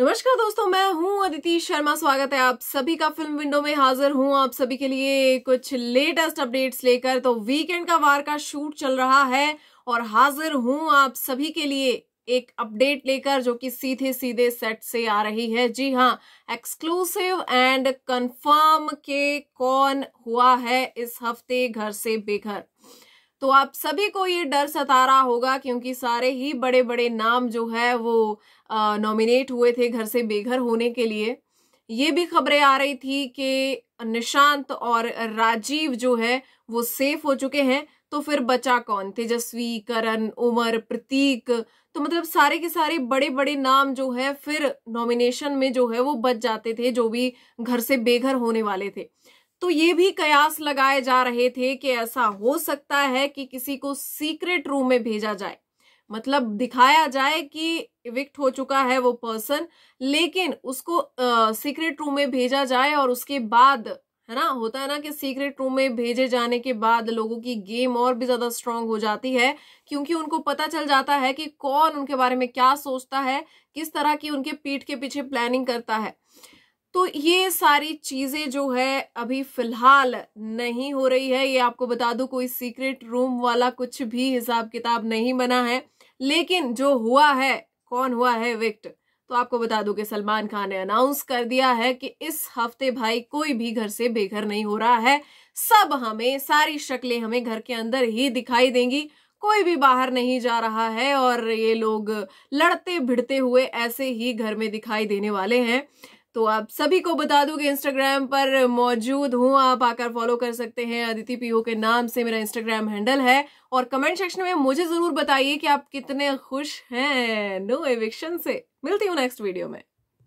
नमस्कार दोस्तों मैं हूं अदिति शर्मा स्वागत है आप सभी का फिल्म विंडो में हाजिर हूं आप सभी के लिए कुछ लेटेस्ट अपडेट्स लेकर तो वीकेंड का वार का शूट चल रहा है और हाजिर हूं आप सभी के लिए एक अपडेट लेकर जो कि सीधे सीधे सेट से आ रही है जी हाँ एक्सक्लूसिव एंड कंफर्म के कौन हुआ है इस हफ्ते घर से बेघर तो आप सभी को ये डर सता रहा होगा क्योंकि सारे ही बड़े बड़े नाम जो है वो नॉमिनेट हुए थे घर से बेघर होने के लिए ये भी खबरें आ रही थी कि निशांत और राजीव जो है वो सेफ हो चुके हैं तो फिर बचा कौन तेजस्वी करण उमर प्रतीक तो मतलब सारे के सारे बड़े बड़े नाम जो है फिर नॉमिनेशन में जो है वो बच जाते थे जो भी घर से बेघर होने वाले थे तो ये भी कयास लगाए जा रहे थे कि ऐसा हो सकता है कि किसी को सीक्रेट रूम में भेजा जाए मतलब दिखाया जाए कि इविक्ट हो चुका है वो पर्सन लेकिन उसको सीक्रेट रूम में भेजा जाए और उसके बाद है ना होता है ना कि सीक्रेट रूम में भेजे जाने के बाद लोगों की गेम और भी ज्यादा स्ट्रांग हो जाती है क्योंकि उनको पता चल जाता है कि कौन उनके बारे में क्या सोचता है किस तरह की उनके पीठ के पीछे प्लानिंग करता है तो ये सारी चीज़ें जो है अभी फ़िलहाल नहीं हो रही है ये आपको बता दूं कोई सीक्रेट रूम वाला कुछ भी हिसाब किताब नहीं बना है लेकिन जो हुआ है कौन हुआ है विक्ट तो आपको बता दूं कि सलमान खान ने अनाउंस कर दिया है कि इस हफ्ते भाई कोई भी घर से बेघर नहीं हो रहा है सब हमें सारी शक्लें हमें घर के अंदर ही दिखाई देंगी कोई भी बाहर नहीं जा रहा है और ये लोग लड़ते भिड़ते हुए ऐसे ही घर में दिखाई देने वाले हैं तो आप सभी को बता दूं कि इंस्टाग्राम पर मौजूद हूं आप आकर फॉलो कर सकते हैं अदिति पीओ के नाम से मेरा इंस्टाग्राम हैंडल है और कमेंट सेक्शन में मुझे जरूर बताइए कि आप कितने खुश हैं नो एविक्शन से मिलती हूँ नेक्स्ट वीडियो में